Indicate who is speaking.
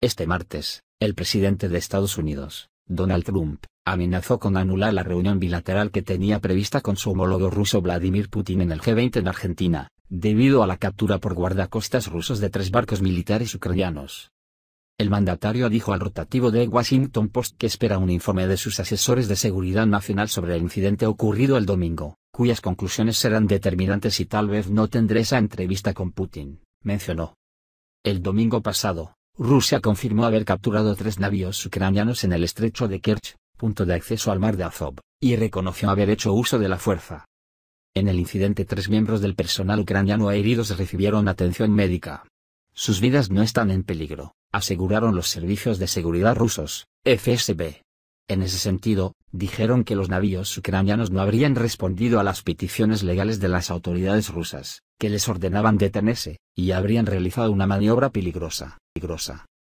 Speaker 1: Este martes, el presidente de Estados Unidos, Donald Trump, amenazó con anular la reunión bilateral que tenía prevista con su homólogo ruso Vladimir Putin en el G20 en Argentina, debido a la captura por guardacostas rusos de tres barcos militares ucranianos. El mandatario dijo al rotativo de Washington Post que espera un informe de sus asesores de seguridad nacional sobre el incidente ocurrido el domingo, cuyas conclusiones serán determinantes y tal vez no tendré esa entrevista con Putin, mencionó. El domingo pasado, Rusia confirmó haber capturado tres navíos ucranianos en el estrecho de Kerch, punto de acceso al mar de Azov, y reconoció haber hecho uso de la fuerza. En el incidente tres miembros del personal ucraniano heridos recibieron atención médica. Sus vidas no están en peligro, aseguraron los servicios de seguridad rusos, FSB. En ese sentido, dijeron que los navíos ucranianos no habrían respondido a las peticiones legales de las autoridades rusas, que les ordenaban detenerse, y habrían realizado una maniobra peligrosa peligrosa